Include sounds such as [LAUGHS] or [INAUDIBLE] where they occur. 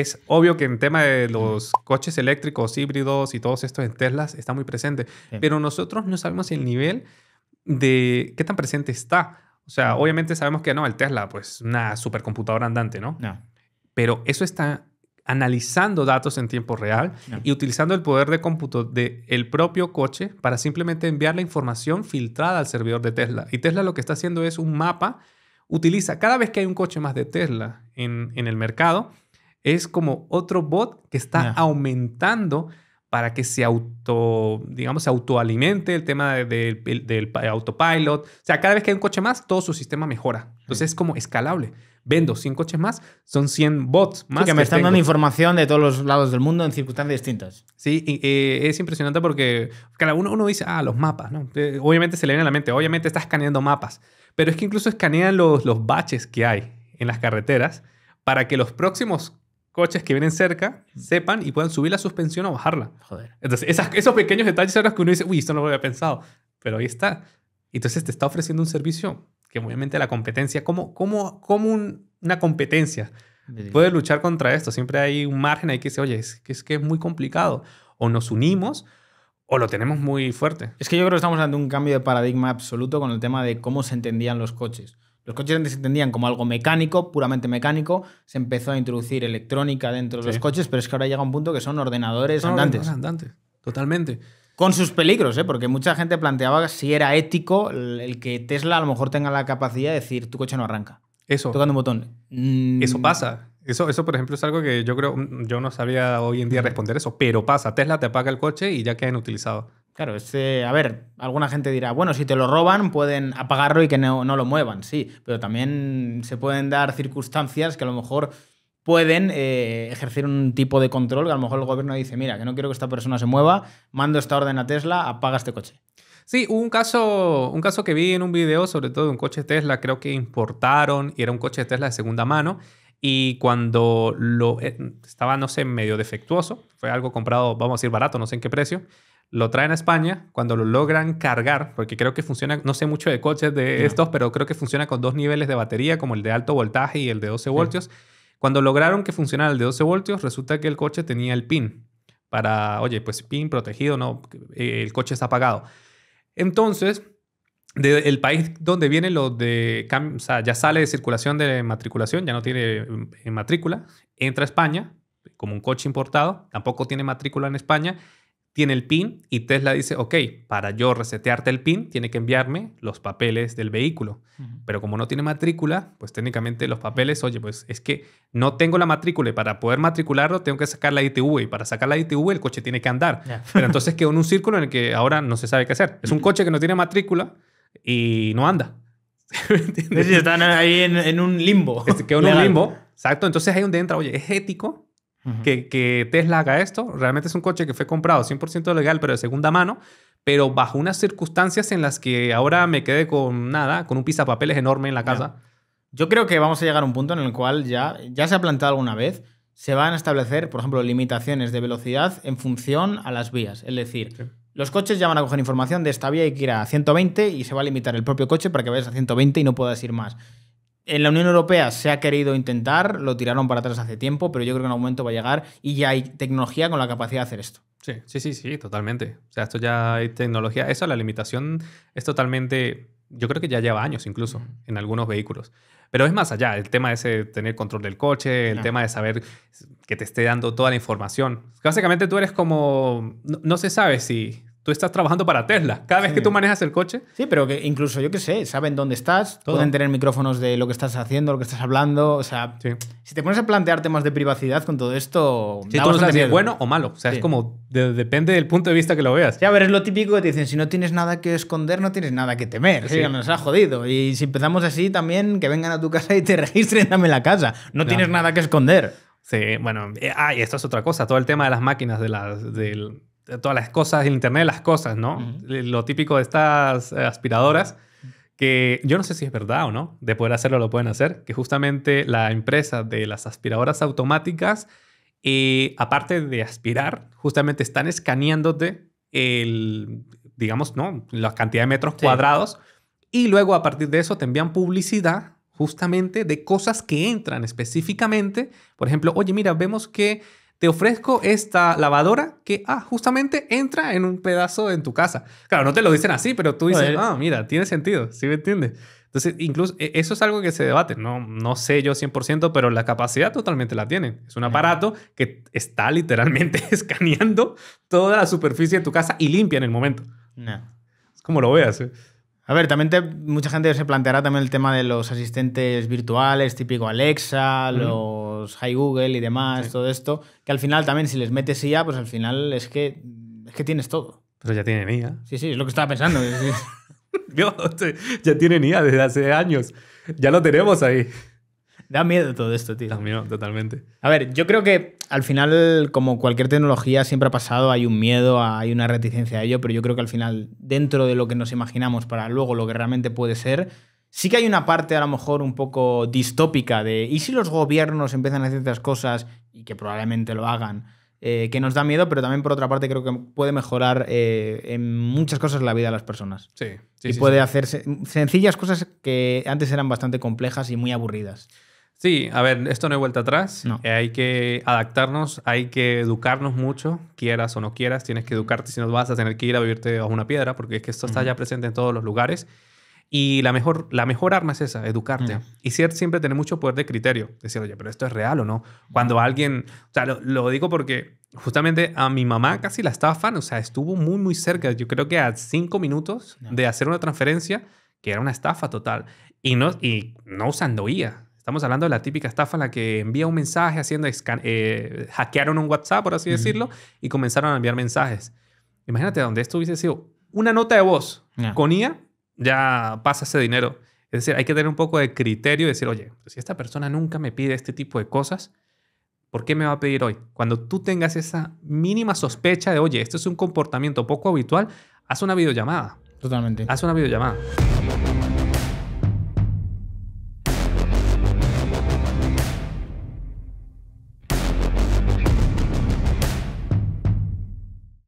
es obvio que en tema de los coches eléctricos, híbridos y todos estos en Tesla está muy presente, pero nosotros no sabemos el nivel de qué tan presente está. O sea, obviamente sabemos que no, el Tesla, pues una supercomputadora andante, ¿no? No. Pero eso está analizando datos en tiempo real y utilizando el poder de cómputo del propio coche para simplemente enviar la información filtrada al servidor de Tesla. Y Tesla lo que está haciendo es un mapa, utiliza cada vez que hay un coche más de Tesla en, en el mercado, es como otro bot que está aumentando para que se auto, digamos, autoalimente el tema del autopilot. O sea, cada vez que hay un coche más, todo su sistema mejora. Entonces es como escalable. Vendo 100 coches más, son 100 bots más. que me están dando información de todos los lados del mundo en circunstancias distintas. Sí, eh, es impresionante porque cada uno, uno dice, ah, los mapas, eh, obviamente se le viene a la mente, obviamente está escaneando mapas, pero es que incluso escanean los, los baches que hay en las carreteras para que los próximos coches que vienen cerca sepan y puedan subir la suspensión o bajarla. Joder. Entonces, esos pequeños detalles son los que uno dice, uy, esto no lo había pensado, pero ahí está. Entonces te está ofreciendo un servicio que obviamente la competencia, como una competencia puede luchar contra esto? Siempre hay un margen ahí que dice, oye, es que es, que es muy complicado. O nos unimos o lo tenemos muy fuerte. Es que yo creo que estamos ante un cambio de paradigma absoluto con el tema de cómo se entendían los coches. Los coches antes se entendían como algo mecánico, puramente mecánico. Se empezó a introducir electrónica dentro de los coches, pero es que ahora llega un punto que son ordenadores andantes. andantes, totalmente. Con sus peligros, ¿eh? porque mucha gente planteaba si era ético el que Tesla a lo mejor tenga la capacidad de decir tu coche no arranca. Eso. Tocando un botón. Mm. Eso pasa. Eso, eso, por ejemplo, es algo que yo creo, mm, yo no sabía hoy en día responder eso, pero pasa. Tesla te apaga el coche y ya queda inutilizado. Claro, este, a ver, alguna gente dirá, bueno, si te lo roban, pueden apagarlo y que no, no lo muevan, sí, pero también se pueden dar circunstancias que a lo mejor pueden eh, ejercer un tipo de control que a lo mejor el gobierno dice, mira, que no quiero que esta persona se mueva, mando esta orden a Tesla, apaga este coche. Sí, hubo un caso, un caso que vi en un video, sobre todo de un coche Tesla, creo que importaron y era un coche Tesla de segunda mano. Y cuando lo eh, estaba, no sé, medio defectuoso, fue algo comprado, vamos a decir, barato, no sé en qué precio, lo traen a España, cuando lo logran cargar, porque creo que funciona, no sé mucho de coches de estos, pero creo que funciona con dos niveles de batería, como el de alto voltaje y el de 12 voltios. Cuando lograron que funcionara el de 12 voltios, resulta que el coche tenía el pin para, oye, pues pin protegido, no, eh, el coche está apagado. Entonces, del país donde viene lo de, ya sale de circulación de matriculación, ya no tiene eh, matrícula, entra a España como un coche importado, tampoco tiene matrícula en España tiene el PIN y Tesla dice, ok, para yo resetearte el PIN, tiene que enviarme los papeles del vehículo. Pero como no tiene matrícula, pues técnicamente los papeles, oye, pues es que no tengo la matrícula y para poder matricularlo tengo que sacar la ITV y para sacar la ITV el coche tiene que andar. Pero entonces quedó en un círculo en el que ahora no se sabe qué hacer. Es un coche que no tiene matrícula y no anda. [LAUGHS] Están ahí en, un limbo. Este, quedó en un limbo. Exacto. Entonces ahí donde entra, oye, ¿es ético que, Tesla haga esto. Realmente es un coche que fue comprado 100% legal, pero de segunda mano, pero bajo unas circunstancias en las que ahora me quedé con nada, con un papeles enorme en la casa. Yo creo que vamos a llegar a un punto en el cual ya, ya se ha planteado alguna vez, se van a establecer, por ejemplo, limitaciones de velocidad en función a las vías. Es decir, los coches ya van a coger información de esta vía y que ir a 120 y se va a limitar el propio coche para que vayas a 120 y no puedas ir más en la Unión Europea se ha querido intentar, lo tiraron para atrás hace tiempo, pero yo creo que en algún momento va a llegar y ya hay tecnología con la capacidad de hacer esto. Sí, sí, sí, sí, totalmente. O sea, esto ya hay tecnología. Eso, la limitación es totalmente. Yo creo que ya lleva años incluso en algunos vehículos. Pero es más allá, el tema ese de tener control del coche, el tema de saber que te esté dando toda la información. Básicamente tú eres como. no se sabe si tú estás trabajando para Tesla. Cada vez que tú manejas el coche. Sí, pero que incluso, yo qué sé, saben dónde estás, pueden tener micrófonos de lo que estás haciendo, lo que estás hablando. O sea, si te pones a plantear temas de privacidad con todo esto. Sí, tú no sabes si es bueno o malo. O sea, es como. depende del punto de vista que lo veas. Ya, a ver, es lo típico que te dicen: si no tienes nada que esconder, no tienes nada que temer. Sí. Nos ha jodido. Y si empezamos así, también que vengan a tu casa y te [LAUGHS] registren, dame la casa. No, tienes nada que esconder. Sí, bueno, ah, eh, y esto es otra cosa, todo el tema de las máquinas, de las, del, todas las cosas, el Internet de las cosas, ¿no? Lo típico de estas eh, aspiradoras, que yo no sé si es verdad o no, de poder hacerlo lo pueden hacer, que justamente la empresa de las aspiradoras automáticas, eh, aparte de aspirar, justamente están escaneándote el, digamos, ¿no? La cantidad de metros cuadrados y luego a partir de eso te envían publicidad justamente de cosas que entran específicamente. Por ejemplo, oye, mira, vemos que te ofrezco esta lavadora que, ah, justamente entra en un pedazo en tu casa. Claro, no te lo dicen así, pero tú dices, eh. ah, mira, tiene sentido, ¿sí me entiendes? Entonces, incluso e, eso es algo que se debate. No, no sé yo 100%, pero la capacidad totalmente la tienen. Es un aparato que está literalmente [LAUGHS] escaneando toda la superficie de tu casa y limpia en el momento. No. Es como lo veas. ¿eh? A ver, también mucha gente se planteará también el tema de los asistentes virtuales, típico Alexa, los Hi Google y demás, todo esto, que al final también si les metes IA, pues al final es que, es que tienes todo. Pero ya tienen IA. Sí, sí, es lo que estaba pensando. [LAUGHS] [LAUGHS] ya tienen IA desde hace años. Ya lo tenemos ahí. Da miedo todo esto, tío. Da miedo, totalmente. A ver, yo creo que al final, como cualquier tecnología, siempre ha pasado, hay un miedo, hay una reticencia a ello, pero yo creo que al final, dentro de lo que nos imaginamos para luego lo que realmente puede ser, sí que hay una parte a lo mejor un poco distópica de, ¿y si los gobiernos empiezan a hacer estas cosas y que probablemente lo hagan? Eh, que nos da miedo, pero también por otra parte creo que puede mejorar eh, en muchas cosas la vida de las personas. Sí, sí. Y puede hacer sencillas cosas que antes eran bastante complejas y muy aburridas. Sí, a ver, esto no hay vuelta atrás. Eh, hay que adaptarnos, hay que educarnos mucho, quieras o no quieras, tienes que educarte, si no vas a tener que ir a vivirte bajo una piedra, porque es que esto está ya presente en todos los lugares. Y la mejor, la mejor arma es esa, educarte. Y siempre tener mucho poder de criterio. Decir, oye, pero esto es real o no. Cuando alguien, o sea, lo, digo porque justamente a mi mamá casi la estafan, o sea, estuvo muy, muy cerca, yo creo que a cinco minutos de hacer una transferencia, que era una estafa total. Y no, y no usando IA. Estamos hablando de la típica estafa en la que envía un mensaje haciendo, eh, hackearon un WhatsApp, por así decirlo, y comenzaron a enviar mensajes. Imagínate donde esto hubiese sido una nota de voz con IA, ya pasa ese dinero. Es decir, hay que tener un poco de criterio y decir, oye, pues, si esta persona nunca me pide este tipo de cosas, ¿por qué me va a pedir hoy? Cuando tú tengas esa mínima sospecha de, oye, esto es un comportamiento poco habitual, haz una videollamada. Totalmente. Haz una videollamada.